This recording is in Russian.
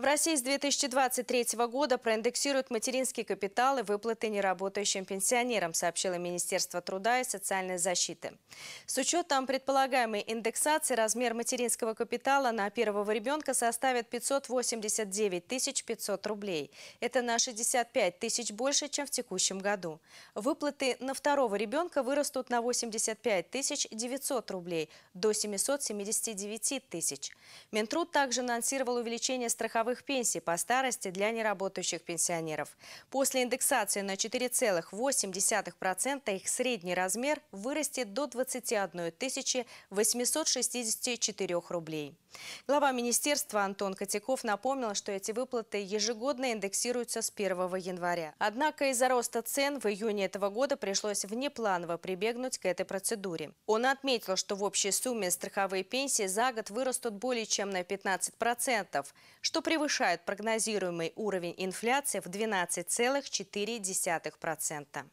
В России с 2023 года проиндексируют материнский капитал и выплаты неработающим пенсионерам, сообщило Министерство труда и социальной защиты. С учетом предполагаемой индексации размер материнского капитала на первого ребенка составит 589 500 рублей. Это на 65 тысяч больше, чем в текущем году. Выплаты на второго ребенка вырастут на 85 900 рублей до 779 тысяч. Минтруд также анонсировал увеличение страховых страховых пенсий по старости для неработающих пенсионеров. После индексации на 4,8% их средний размер вырастет до 21 864 рублей. Глава министерства Антон Котяков напомнил, что эти выплаты ежегодно индексируются с 1 января. Однако из-за роста цен в июне этого года пришлось внепланово прибегнуть к этой процедуре. Он отметил, что в общей сумме страховые пенсии за год вырастут более чем на 15%, что превышает прогнозируемый уровень инфляции в 12,4%.